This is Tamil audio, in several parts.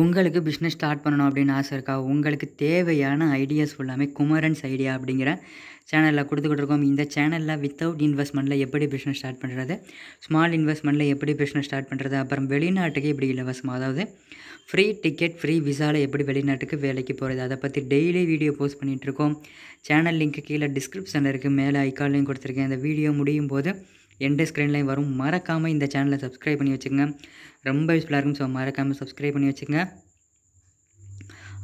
உங்களுக்கு பிஸ்னஸ் ஸ்டார்ட் பண்ணணும் அப்படின்னு ஆசை இருக்கா உங்களுக்கு தேவையான ஐடியாஸ் ஃபுல்லாமே குமரன்ஸ் ஐடியா அப்படிங்கிற சேனலில் கொடுத்துக்கிட்டு இருக்கோம் இந்த சேனலில் வித்தவுட் இன்வெஸ்ட்மெண்ட்டில் எப்படி பிஸ்னஸ் ஸ்டார்ட் பண்ணுறது ஸ்மால் இன்வெஸ்ட்மெண்ட்டில் எப்படி பிஸ்னஸ் ஸ்டார்ட் பண்ணுறது அப்புறம் வெளிநாட்டுக்கு எப்படி இலவசமாக அதாவது ஃப்ரீ டிக்கெட் ஃப்ரீ விசாவில் எப்படி வெளிநாட்டுக்கு வேலைக்கு போகிறது அதை பற்றி டெய்லி வீடியோ போஸ்ட் பண்ணிகிட்ருக்கோம் சேனல் லிங்க்கு கீழே டிஸ்கிரிப்ஷனில் இருக்குது மேலே ஐக்கால்லையும் கொடுத்துருக்கேன் இந்த வீடியோ முடியும் போது எண்டு ஸ்க்ரீன்லையும் வரும் மறக்காமல் இந்த சேனலை சப்ஸ்கிரைப் பண்ணி வச்சுக்கோங்க ரொம்ப யூஸ்ஃபுல்லாக இருக்கும் ஸோ மறக்காமல் சப்ஸ்கிரைப் பண்ணி வச்சுக்கோங்க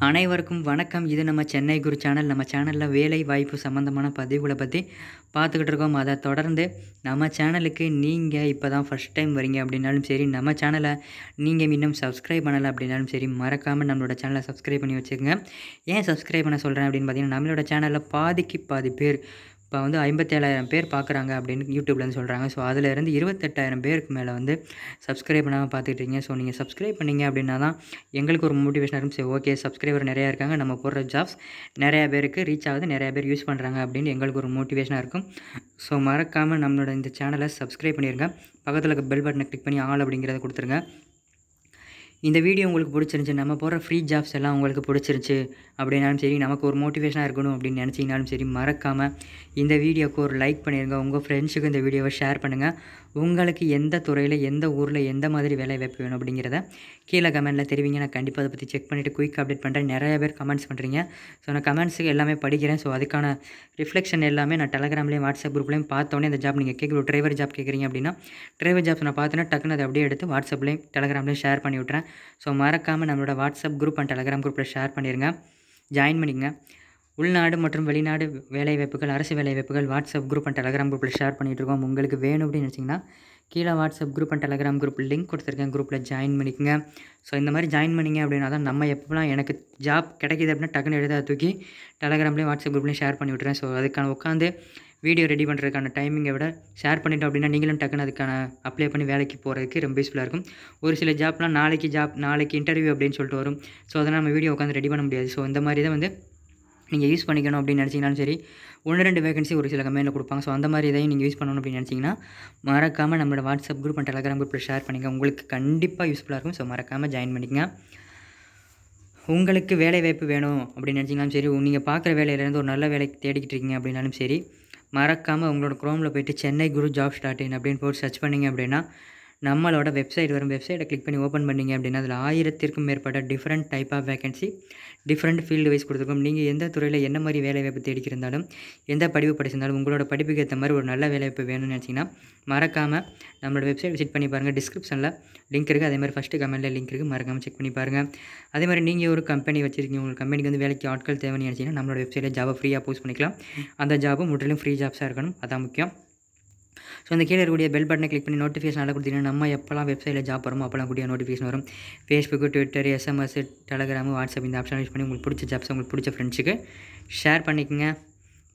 அனைவருக்கும் வணக்கம் இது நம்ம சென்னை குரு சேனல் நம்ம சேனலில் வேலை வாய்ப்பு சம்மந்தமான பதிவுகளை பற்றி பார்த்துக்கிட்டு இருக்கோம் அதை தொடர்ந்து நம்ம சேனலுக்கு நீங்கள் இப்போ தான் ஃபஸ்ட் டைம் வரீங்க அப்படின்னாலும் சரி நம்ம சேனலை நீங்கள் இன்னும் சப்ஸ்கிரைப் பண்ணலை அப்படின்னாலும் சரி மறக்காமல் நம்மளோட சேனலை சப்ஸ்கிரைப் பண்ணி வச்சுக்கோங்க ஏன் சப்ஸ்கிரைப் பண்ண சொல்கிறேன் அப்படின்னு பார்த்தீங்கன்னா நம்மளோட சேனலில் பாதிக்கு பாதி பேர் இப்போ வந்து ஐம்பத்தேழாயிரம் பேர் பார்க்குறாங்க அப்படின்னு யூடியூப்லேருந்து சொல்கிறாங்க ஸோ அதில் இருந்து இருபத்தெட்டாயிரம் பேருக்கு மேலே வந்து சப்ஸ்கிரைப் பண்ணாமல் பார்த்துக்கிட்டீங்க ஸோ நீங்கள் சப்ஸ்கிரைப் பண்ணிங்க அப்படின்னா தான் எங்களுக்கு ஒரு மோட்டிவேஷனாக இருக்கும் சரி ஓகே சப்ஸ்கிரைபர் நிறையா இருக்காங்க நம்ம போடுற ஜாப்ஸ் நிறையா பேருக்கு ரீச் ஆகுது நிறையா பேர் யூஸ் பண்ணுறாங்க அப்படின்னு எங்களுக்கு ஒரு மோட்டிவேஷனாக இருக்கும் ஸோ மறக்காமல் நம்மளோட இந்த சேனலை சப்ஸ்கிரைப் பண்ணியிருக்கேன் பக்கத்தில் இருக்க பெல் பட்டனை கிளிக் பண்ணி ஆள் அப்படிங்கிறத கொடுத்துருங்க இந்த வீடியோ உங்களுக்கு பிடிச்சிருந்துச்சி நம்ம போகிற ஃப்ரீ ஜாப்ஸ் எல்லாம் உங்களுக்கு பிடிச்சிருச்சு அப்படின்னாலும் சரி நமக்கு ஒரு மோட்டிவேஷனாக இருக்கணும் அப்படின்னு நினச்சிங்கனாலும் சரி மறக்காமல் இந்த வீடியோக்கு ஒரு லைக் பண்ணிடுங்க உங்கள் ஃப்ரெண்ட்ஸுக்கு இந்த வீடியோவை ஷேர் பண்ணுங்கள் உங்களுக்கு எந்த துறையில் எந்த ஊரில் எந்த மாதிரி வேலை வாய்ப்பு வேணும் அப்படிங்கிறத கீழே கமெண்ட்டில் தெரிவிங்க நான் கண்டிப்பாக அதை பற்றி செக் பண்ணிவிட்டு குயிக் அப்டேட் பண்ணுறேன் நிறைய பேர் கமெண்ட்ஸ் பண்ணுறீங்க ஸோ நான் கமெண்ட்ஸுக்கு எல்லாமே படிக்கிறேன் ஸோ அதுக்கான ரிஃப்ளெக்ஷன் எல்லாமே நான் டெலகிராம்லேயும் வாட்ஸ்அப் குரூப்லேயும் பார்த்தோன்னே இந்த ஜாப் நீங்கள் கேட்குற டிரைவர் ஜாப் கேட்குறீங்க அப்படின்னா டிரைவர் ஜாப்ஸ் நான் பார்த்தோன்னா டக்குன்னு அதை அப்படியே எடுத்து வாட்ஸ்அப்லேயும் டெலகிராம்லேயும் ஷேர் பண்ணி விட்றேன் ஸோ மறக்காமல் நம்மளோட வாட்ஸ்அப் குரூப் அண்ட் டெலகிராம் குரூப்பில் ஷேர் பண்ணிடுங்க ஜாயின் பண்ணிக்கங்க உள்நாடு மற்றும் வெளிநாடு வேலைவாய்ப்புகள் அரசு வேலைவாய்ப்புகள் வாட்ஸ்அப் குரூப் அண்ட் டெலகிராம் குரூப்பில் ஷேர் பண்ணிகிட்ருக்கோம் உங்களுக்கு வேணும் அப்படின்னு நினச்சிங்கன்னா கீழே WhatsApp group and Telegram group link கொடுத்துருக்கேன் குரூப்பில் ஜாயின் பண்ணிக்கோங்க ஸோ இந்த மாதிரி ஜாயின் பண்ணிங்க அப்படின்னா தான் நம்ம எப்போலாம் எனக்கு ஜாப் கிடைக்கிது அப்படின்னா டக்குன்னு எடுத்து தூக்கி டெலகிராம்லேயும் வாட்ஸ்அப் குரூப்லேயும் ஷேர் பண்ணி விட்றேன் ஸோ அதுக்கான உட்காந்து வீடியோ ரெடி பண்ணுறதுக்கான டைமிங்கை விட ஷேர் பண்ணிட்டோம் அப்படின்னா நீங்களும் டக்குன்னு அதுக்கான அப்ளை பண்ணி வேலைக்கு போகிறதுக்கு ரொம்ப யூஸ்ஃபுல்லாக இருக்கும் ஒரு சில ஜாப்லாம் நாளைக்கு ஜாப் நாளைக்கு இன்டர்வியூ அப்படின்னு சொல்லிட்டு வரும் ஸோ அதனால் நம்ம வீடியோ உட்காந்து ரெடி பண்ண முடியாது ஸோ இந்த மாதிரி தான் வந்து நீங்கள் யூஸ் பண்ணிக்கணும் அப்படின்னு நினச்சிங்கனாலும் சரி ஒன்று ரெண்டு வேகன்சி ஒரு சில கம்பெனியில் கொடுப்பாங்க ஸோ அந்த மாதிரி இதையும் நீங்கள் யூஸ் பண்ணணும் அப்படின்னு நினச்சிங்கன்னா மறக்காமல் நம்மளோட வாட்ஸ்அப் குரூப் அண்ட் டெலகிராம் குரூப்பில் ஷேர் பண்ணிங்க உங்களுக்கு கண்டிப்பாக யூஸ்ஃபுல்லாக இருக்கும் ஸோ மறக்காமல் ஜாயின் பண்ணிக்கோங்க உங்களுக்கு வேலை வாய்ப்பு வேணும் அப்படின்னு நினச்சிங்கனாலும் சரி நீங்கள் பார்க்குற வேலையிலேருந்து ஒரு நல்ல வேலைக்கு தேடிக்கிட்டு இருக்கீங்க அப்படின்னாலும் சரி மறக்காமல் உங்களோட குரோமில் போய்ட்டு Chennai Guru job dot in அப்படின்னு போட்டு சர்ச் பண்ணிங்க அப்படின்னா நம்மளோட வெப்சைட் வரும் வெப்சைட்டை கிளிக் பண்ணி ஓப்பன் பண்ணிங்க அப்படின்னா அதில் ஆயிரத்திற்கும் மேற்பட்ட different type of vacancy different field wise கொடுத்துருக்கோம் நீங்கள் எந்த துறையில் என்ன மாதிரி வேலைவாய்ப்பு தேடிக்கிருந்தாலும் எந்த படிப்பு படிச்சிருந்தாலும் உங்களோட படிப்புக்கு ஏற்ற மாதிரி ஒரு நல்ல வேலைவாய்ப்பு வேணும்னு நினச்சிங்கன்னா மறக்காமல் நம்மளோட வெப்சைட் விசிட் பண்ணி பாருங்கள் டிஸ்கிரிப்ஷனில் லிங்க் இருக்குது அதே மாதிரி ஃபஸ்ட்டு கமெண்டில் லிங்க் இருக்குது மறக்காமல் செக் பண்ணி பாருங்கள் அதே மாதிரி நீங்கள் ஒரு கம்பெனி வச்சுருக்கீங்க உங்கள் கம்பெனிக்கு வந்து வேலைக்கு ஆட்கள் தேவைன்னு நினச்சிங்கன்னா நம்மளோட வெப்சைட்டில் ஜாபை ஃப்ரீயாக போஸ்ட் பண்ணிக்கலாம் அந்த ஜாபும் முற்றிலும் ஃப்ரீ ஜாப்ஸாக இருக்கணும் அதான் முக்கியம் ஸோ அந்த கீழே இருக்கக்கூடிய பெல் பட்டனை கிளிக் பண்ணி நோட்டிஃபிகேஷன் நல்லா கொடுத்தீங்கன்னா நம்ம எப்போல்லாம் வெப்சைட்டில் ஜாப் வரும் அப்போலாம் கூடிய நோட்டிஃபிகேஷன் வரும் Facebook Twitter SMS Telegram WhatsApp இந்த ஆப்ஷன் யூஸ் பண்ணி உங்களுக்கு பிடிச்ச ஜாப்ஸ் உங்களுக்கு பிடிச்ச ஃப்ரெண்ட்ஸுக்கு ஷேர் பண்ணிக்கோங்க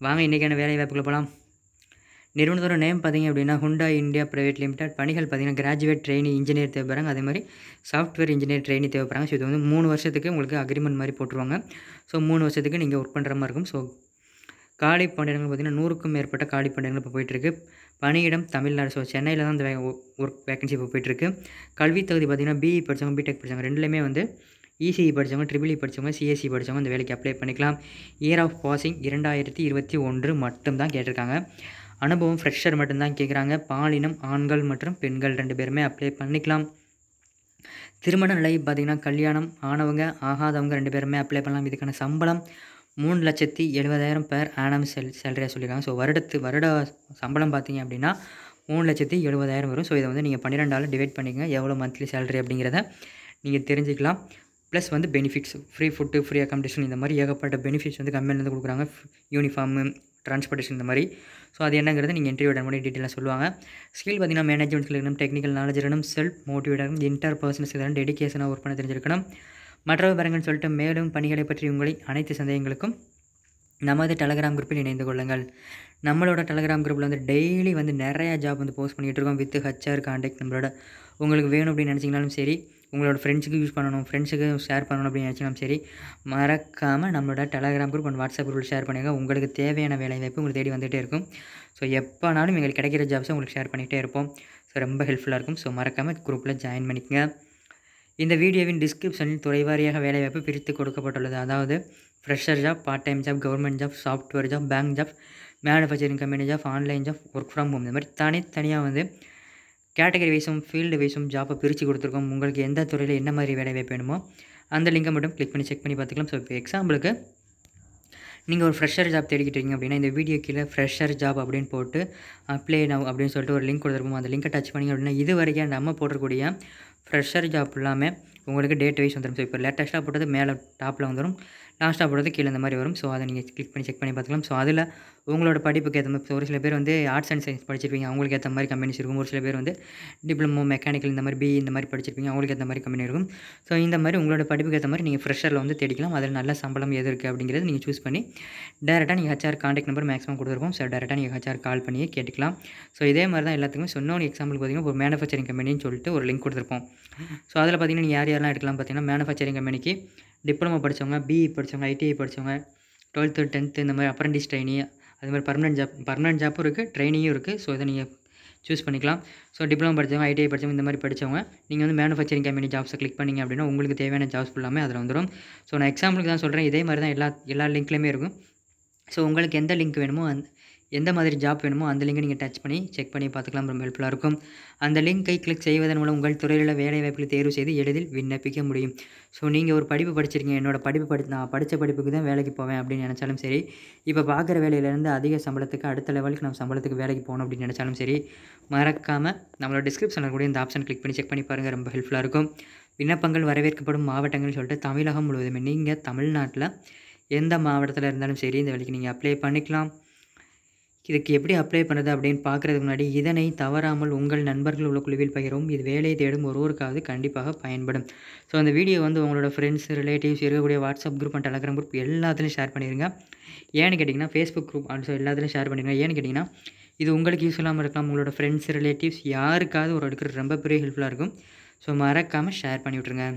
வாங்க இன்றைக்கான வேலை வாய்ப்புகளை போகலாம் நிறுவனத்தோட நேம் பார்த்திங்க அப்படின்னா ஹுண்டா இந்தியா ப்ரைவேட் லிமிடெட் பணிகள் பார்த்திங்கன்னா கிராஜுவேட் ட்ரெயினி இன்ஜினியர் தேவைப்படுறாங்க அதே மாதிரி சாஃப்ட்வேர் இன்ஜினியர் ட்ரெயினி தேவைப்படுறாங்க ஸோ இது வந்து மூணு வருஷத்துக்கு உங்களுக்கு அக்ரிமெண்ட் மாதிரி போட்டுருவாங்க ஸோ மூணு வருஷத்துக்கு நீங்கள் ஒர்க் பண்ணுற மாதிரி இருக்கும் ஸோ காலி பணியிடங்கள் பார்த்திங்கன்னா நூறுக்கும் மேற்பட்ட காலி பணியிடங்கள் இப்போ போயிட்டுருக்கு பணியிடம் தமிழ்நாடு ஸோ சென்னையில் தான் அந்த வே ஒர்க் வேகன்சி இப்போ போயிட்டுருக்கு கல்வி தகுதி பார்த்திங்கன்னா பிஇ e படித்தவங்க பிடெக் படித்தவங்க ரெண்டுலேயுமே வந்து இசிஇ e e படித்தவங்க ட்ரிபிள்இ படித்தவங்க சிஎஸ்சி படித்தவங்க அந்த வேலைக்கு அப்ளை பண்ணிக்கலாம் இயர் ஆஃப் பாசிங் இரண்டாயிரத்தி இருபத்தி ஒன்று மட்டும்தான் கேட்டிருக்காங்க அனுபவம் ஃப்ரெஷர் மட்டும்தான் கேட்குறாங்க பாலினம் ஆண்கள் மற்றும் பெண்கள் ரெண்டு பேருமே அப்ளை பண்ணிக்கலாம் திருமண நிலை பார்த்திங்கன்னா கல்யாணம் ஆனவங்க ஆகாதவங்க ரெண்டு பேருமே அப்ளை பண்ணலாம் இதுக்கான சம்பளம் மூணு லட்சத்தி எழுபதாயிரம் பேர் ஆனம் செல் சேலரியாக சொல்லியிருக்காங்க ஸோ வருடத்து வருட சம்பளம் பார்த்தீங்க அப்படின்னா மூணு லட்சத்தி எழுபதாயிரம் வரும் ஸோ இதை வந்து நீங்கள் பன்னிரெண்டாவில் டிவைட் பண்ணிக்கங்க எவ்வளோ மந்த்லி சேலரி அப்படிங்கிறத நீங்கள் தெரிஞ்சுக்கலாம் ப்ளஸ் வந்து benefits free food free accommodation இந்த மாதிரி ஏகப்பட்ட பெனிஃபிட்ஸ் வந்து கம்பெனிலேருந்து கொடுக்குறாங்க யூனிஃபார்மு ட்ரான்ஸ்போர்ட்டேஷன் இந்த மாதிரி ஸோ அது என்னங்கிறது நீங்கள் இன்டர்வியூ விட முடியும் டீட்டெயிலாக சொல்லுவாங்க ஸ்கில் பார்த்தீங்கன்னா மேனேஜ்மெண்ட் ஸ்கில் இருக்கணும் டெக்னிக்கல் நாலேஜ் இருக்கணும் செல்ஃப் மோட்டிவேட் இருக்கணும் இன்டர் பர்சன்ஸ் இதெல்லாம் டெடிக்கேஷனாக ஒர்க் பண்ண தெரிஞ்சிருக்கணும் மற்ற பாருங்கன்னு சொல்லிட்டு மேலும் பணிகளை பற்றி உங்களை அனைத்து சந்தேகங்களுக்கும் நமது டெலகிராம் குரூப்பில் இணைந்து கொள்ளுங்கள் நம்மளோட டெலகிராம் குரூப்பில் வந்து டெய்லி வந்து நிறையா ஜாப் வந்து போஸ்ட் பண்ணிகிட்ருக்கோம் வித் ஹச்ஆர் காண்டாக்ட் நம்மளோட உங்களுக்கு வேணும் அப்படின்னு நினச்சிங்கனாலும் சரி உங்களோட ஃப்ரெண்ட்ஸுக்கு யூஸ் பண்ணணும் ஃப்ரெண்ட்ஸுக்கு ஷேர் பண்ணணும் அப்படின்னு நினச்சிங்கனாலும் சரி மறக்காமல் நம்மளோட டெலகிராம் குரூப் அண்ட் வாட்ஸ்அப் குரூப்பில் ஷேர் பண்ணுங்கள் உங்களுக்கு தேவையான வேலை வாய்ப்பு உங்களுக்கு தேடி வந்துகிட்டே இருக்கும் ஸோ எப்போனாலும் எங்களுக்கு கிடைக்கிற ஜாப்ஸை உங்களுக்கு ஷேர் பண்ணிகிட்டே இருப்போம் ஸோ ரொம்ப ஹெல்ப்ஃபுல்லாக இருக்கும் ஸோ மறக்காமல் குரூப்பில் ஜாயின் பண்ணிக்கோங்க இந்த வீடியோவின் டிஸ்கிரிப்ஷனில் துறைவாரியாக வேலைவாய்ப்பு பிரித்து கொடுக்கப்பட்டுள்ளது அதாவது fresher job part time job government job software job bank job manufacturing company job online job work from home இந்த மாதிரி தனித்தனியாக வந்து கேட்டகரி வைஸும் ஃபீல்டு வைஸும் ஜாப்பை பிரித்து கொடுத்துருக்கோம் உங்களுக்கு எந்த துறையில் என்ன மாதிரி வேலை வாய்ப்பு வேணுமோ அந்த லிங்கை மட்டும் கிளிக் பண்ணி செக் பண்ணி பார்த்துக்கலாம் ஸோ இப்போ எக்ஸாம்பிளுக்கு நீங்கள் ஒரு ஃப்ரெஷர் ஜாப் தேடிக்கிட்டு இருக்கீங்க அப்படின்னா இந்த வீடியோ கீழே ஃப்ரெஷர் ஜாப் அப்படின்னு போட்டு அப்ளை நவ் அப்படின்னு சொல்லிட்டு ஒரு லிங்க் கொடுத்துருப்போம் அந்த லிங்கை டச் பண்ணி அப்படின்னா இது வரைக்கும் நம்ம போட்டக்கூடிய ஃப்ரெஷர் ஜாப் இல்லாமல் உங்களுக்கு டேட் வைஸ் வந்துடும் ஸோ இப்போ லேட்டஸ்ட்டாக போட்டது மேலே டாப்பில் வந்துடும் லாஸ்ட்டாக போடுறது கீழே இந்த மாதிரி வரும் ஸோ அதை நீங்கள் கிளிக் பண்ணி செக் பண்ணி பார்த்துக்கலாம் ஸோ அதில் உங்களோட படிப்புக்கு ஏற்ற மாதிரி ஒரு சில பேர் வந்து ஆர்ட்ஸ் அண்ட் சயின்ஸ் படிச்சிருப்பீங்க அவங்களுக்கு ஏற்ற மாதிரி கம்பெனிஸ் இருக்கும் ஒரு சில பேர் வந்து டிப்ளமோ மெக்கானிக்கல் இந்த மாதிரி பி இந்த மாதிரி படிச்சிருப்பீங்க அவங்களுக்கு ஏற்ற மாதிரி கம்பெனி இருக்கும் ஸோ இந்த மாதிரி உங்களோட படிப்புக்கு ஏற்ற மாதிரி நீங்கள் ஃப்ரெஷரில் வந்து தேடிக்கலாம் அதில் நல்ல சம்பளம் எது இருக்குது அப்படிங்கிறது நீங்கள் சூஸ் பண்ணி டேரெக்டாக நீங்கள் ஹச்ஆர் காண்டாக்ட் நம்பர் மேக்ஸிமம் கொடுத்துருப்போம் ஸோ டேரெக்டாக நீங்கள் ஹச்ஆர் கால் பண்ணியே கேட்டுக்கலாம் ஸோ இதே மாதிரி தான் எல்லாத்துக்குமே சொன்னோன்னு எக்ஸாம்பிள் பார்த்தீங்கன்னா ஒரு மேனுஃபேக்சரிங் கம்பெனின்னு சொல்லிட்டு ஒரு லிங்க் கொடுத்துருப்போம் ஸோ அதில் பார்த்திங்கன்னா நீங்கள் யார் யாரெல்லாம் எடுக்கலாம் பார்த்திங்கன்னா மேனுஃபேக்சரிங் கம்பெனிக்கு டிப்ளமோ படித்தவங்க பிஇ e படித்தவங்க ஐடிஐ e படித்தவங்க டுவெல்த்து டென்த்து இந்த மாதிரி அப்ரண்டிஸ் ட்ரைனி அது மாதிரி பர்மனெண்ட் ஜாப் பர்மனெண்ட் ஜாப்பும் இருக்குது ட்ரைனியும் இருக்குது ஸோ இதை நீங்கள் சூஸ் பண்ணிக்கலாம் ஸோ டிப்ளமோ படித்தவங்க ஐடிஐ e படித்தவங்க இந்த மாதிரி படித்தவங்க நீங்கள் வந்து மேனுஃபேக்சரிங் கம்பெனி ஜாப்ஸை கிளிக் பண்ணிங்க அப்படின்னா உங்களுக்கு தேவையான ஜாப்ஸ் ஃபுல்லாமே அதில் வந்துடும் ஸோ நான் எக்ஸாம்பிளுக்கு தான் சொல்கிறேன் இதே மாதிரி தான் எல்லா எல்லா லிங்க்லேயுமே இருக்கும் ஸோ உங்களுக்கு எந்த லிங்க் வேணுமோ அந்த எந்த மாதிரி ஜாப் வேணுமோ அந்த லிங்கை நீங்கள் டச் பண்ணி செக் பண்ணி பார்த்துக்கலாம் ரொம்ப ஹெல்ப்ஃபுல்லாக இருக்கும் அந்த லிங்கை கிளிக் செய்வதன் மூலம் உங்கள் துறையில் வேலை வாய்ப்புகள் தேர்வு செய்து எளிதில் விண்ணப்பிக்க முடியும் ஸோ நீங்கள் ஒரு படிப்பு படிச்சிருக்கீங்க என்னோடய படிப்பு படி நான் படித்த படிப்புக்கு தான் வேலைக்கு போவேன் அப்படின்னு நினச்சாலும் சரி இப்போ பார்க்குற வேலையிலேருந்து அதிக சம்பளத்துக்கு அடுத்த லெவலுக்கு நம்ம சம்பளத்துக்கு வேலைக்கு போகணும் அப்படின்னு நினச்சாலும் சரி மறக்காமல் நம்மளோட டிஸ்கிரிப்ஷனில் கூட இந்த ஆப்ஷன் கிளிக் பண்ணி செக் பண்ணி பாருங்கள் ரொம்ப ஹெல்ப்ஃபுல்லாக இருக்கும் விண்ணப்பங்கள் வரவேற்கப்படும் மாவட்டங்கள்னு சொல்லிட்டு தமிழகம் முழுவதுமே நீங்கள் தமிழ்நாட்டில் எந்த மாவட்டத்தில் இருந்தாலும் சரி இந்த வேலைக்கு நீங்கள் அப்ளை பண்ணிக்கலாம் இதுக்கு எப்படி அப்ளை பண்ணுறது அப்படின்னு பார்க்குறதுக்கு முன்னாடி இதனை தவறாமல் உங்கள் நண்பர்கள் உள்ள குழுவில் பகிரவும் இது வேலையை தேடும் ஒருவருக்காவது கண்டிப்பாக பயன்படும் ஸோ அந்த வீடியோ வந்து உங்களோட ஃப்ரெண்ட்ஸ் ரிலேட்டிவ்ஸ் இருக்கக்கூடிய WhatsApp group and Telegram group எல்லாத்துலையும் ஷேர் பண்ணிடுங்க ஏன்னு கேட்டிங்கன்னா ஃபேஸ்புக் குரூப் ஆல்சோ எல்லாத்துலையும் ஷேர் பண்ணிடுங்க ஏன்னு கேட்டிங்கன்னா இது உங்களுக்கு யூஸ் இல்லாமல் இருக்கலாம் உங்களோட ஃப்ரெண்ட்ஸ் ரிலேட்டிவ்ஸ் யாருக்காவது ஒரு எடுக்கிற ரொம்ப பெரிய ஹெல்ப்ஃபுல்லாக இருக்கும் ஸோ மறக்காமல் ஷேர் பண்ணி விட்ருங்க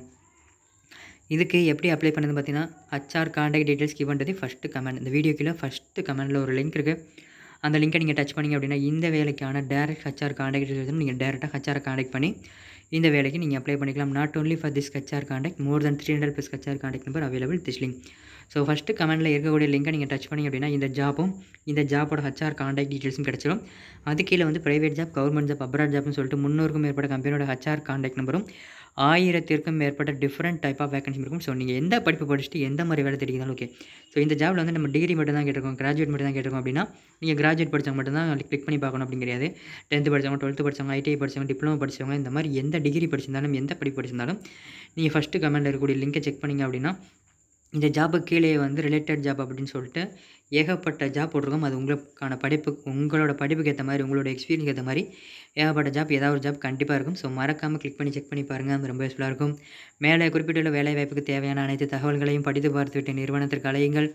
இதுக்கு எப்படி அப்ளை பண்ணது பார்த்தீங்கன்னா ஹச்ஆர் காண்டாக்ட் டீட்டெயில்ஸ் கிவ் பண்ணுறது ஃபஸ்ட்டு கமெண்ட் இந்த வீடியோக்கில் ஃபஸ்ட்டு கமெண்டில் ஒரு லிங்க் இருக்குது அந்த லிங்கை நீங்கள் டச் பண்ணிங்க அப்படின்னா இந்த வேலைக்கான டேரக்ட் ஹச்ஆர் காண்டாக்ட் டீட்டெயில்ஸ் நீங்கள் டேரெக்டாக ஹச்ஆர் காண்டாக்ட் பண்ணி இந்த வேலைக்கு நீங்கள் அப்ளை பண்ணிக்கலாம் not only for this HR contact more than three hundred plus HR contact number available this link so first கமெண்ட்டில் இருக்கக்கூடிய லிங்கை நீங்கள் டச் பண்ணி அப்படின்னா இந்த ஜாப்பும் இந்த ஜாப்போட ஹச்ஆர் காண்டாக்ட் டீட்டெயில்ஸும் கிடச்சிடும் அது கீழே வந்து private job government job abroad ஜாப்னு சொல்லிட்டு முன்னூறுக்கும் மேற்பட்ட கம்பெனியோட ஹச்ஆர் காண்டாக்ட் நம்பரும் ஆயிரத்திற்கும் மேற்பட்ட டிஃப்ரெண்ட் டைப் ஆஃப் வேகன்சி இருக்கும் ஸோ நீங்கள் எந்த படிப்பு படிச்சுட்டு எந்த மாதிரி வேலை தெரியுதாலும் ஓகே ஸோ இந்த ஜாப்பில் வந்து நம்ம டிகிரி மட்டும் தான் கேட்டிருக்கோம் கிராஜுவேட் மட்டும் தான் கேட்டிருக்கோம் அப்படின்னா நீங்கள் கிராஜுவேட் படித்தவங்க மட்டும் தான் கிளிக் பண்ணி பார்க்கணும் அப்படிங்கிறது டென்த்து படித்தவங்க டுவெல்த்து படித்தவங்க ஐடிஐ படித்தவங்க டிப்ளமோ படித்தவங்க இந்த மாதிரி எந்த டிகிரி படிச்சிருந்தாலும் எந்த படிப்பு படிச்சிருந்தாலும் நீங்கள் ஃபஸ்ட்டு கமெண்டில் இருக்கக்கூடிய லிங்கை செக் பண்ணிங்க அப்படின்னா இந்த ஜாபை கீழே வந்து ரிலேட்டட் ஜாப் அப்படின்னு சொல்லிட்டு ஏகப்பட்ட ஜாப் போட்டிருக்கோம் அது உங்களுக்கான படிப்பு உங்களோட படிப்புக்கு ஏற்ற மாதிரி உங்களோட எக்ஸ்பீரியன்ஸ் ஏற்ற மாதிரி ஏகப்பட்ட ஜாப் ஏதாவது ஒரு ஜாப் கண்டிப்பாக இருக்கும் ஸோ மறக்காமல் கிளிக் பண்ணி செக் பண்ணி பாருங்கள் அது ரொம்ப யூஸ்ஃபுல்லாக இருக்கும் மேலே குறிப்பிட்டுள்ள வேலை வாய்ப்புக்கு தேவையான அனைத்து தகவல்களையும் படித்து பார்த்துவிட்டு நிறுவனத்திற்கு அலையுங்கள்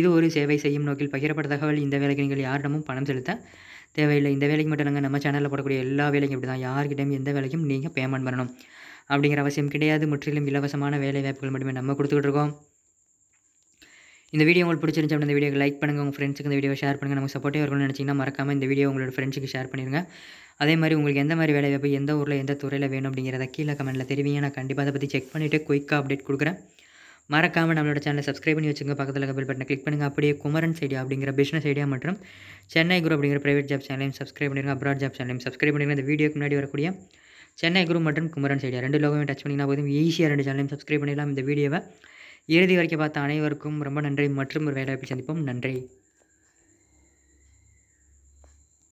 இது ஒரு சேவை செய்யும் நோக்கில் பகிரப்பட்ட தகவல் இந்த வேலைக்கு நீங்கள் யாரிடமும் பணம் செலுத்த தேவையில்லை இந்த வேலைக்கு மட்டும் நாங்கள் நம்ம சேனலில் போடக்கூடிய எல்லா வேலைக்கும் இப்படி தான் யார்கிட்டையும் எந்த வேலைக்கும் நீங்கள் பேமெண்ட் பண்ணணும் அப்படிங்கிற அவசியம் கிடையாது முற்றிலும் இலவசமான வேலை வாய்ப்புகள் மட்டுமே நம்ம கொடுத்துக்கிட்டு இருக்கோம் இந்த வீடியோ உங்களுக்கு பிடிச்சிருந்து அந்த இந்த வீடியோ லைக் பண்ணுங்கள் உங்கள் ஃப்ரெண்ட்ஸுக்கு இந்த வீடியோ ஷேர் பண்ணுங்கள் நமக்கு சப்போர்ட்டே வரும்னு நினச்சிங்கன்னா மறக்காமல் இந்த வீடியோ உங்களோட ஃப்ரெண்ட்ஸுக்கு ஷேர் பண்ணிடுங்க அதே மாதிரி உங்களுக்கு எந்த மாதிரி வேலை வாய்ப்பு எந்த ஊரில் எந்த துறையில் வேணும் அப்படிங்கிறத கீழே கமெண்ட்டில் தெரிவிங்க நான் கண்டிப்பாக அதை பற்றி செக் பண்ணிவிட்டு குயிக்காக அப்டேட் கொடுக்குறேன் மறக்காமல் நம்மளோட சேனலை சப்ஸ்கிரைப் பண்ணி வச்சுங்க பக்கத்தில் இருக்க பட்டனை கிளிக் பண்ணுங்கள் அப்படியே குமரன் ஐடியா அப்படிங்கிற பிஸ்னஸ் ஐடியா மற்றும் சென்னை குரூப் அப்படிங்கிற பிரைவேட் ஜாப் சேனலையும் சப்ஸ்கிரைப் பண்ணிருங்க அப்ராட் ஜாப் சேனலையும் சப்ஸ்கிரைப் பண்ணிருங்க இந்த வீடியோக்கு முன்னாடி வரக்கூடிய சென்னை குரூப் மற்றும் குமரன் சைடியா ரெண்டு லோகமே டச் பண்ணிங்கன்னா போதும் ஈஸியாக ரெண்டு சேனலையும் சப்ஸ்கிரைப் பண்ணிடலாம் இந்த வீடியோவை இறுதி வரைக்கும் பார்த்த அனைவருக்கும் ரொம்ப நன்றி மற்றும் ஒரு வேலை சந்திப்போம் நன்றி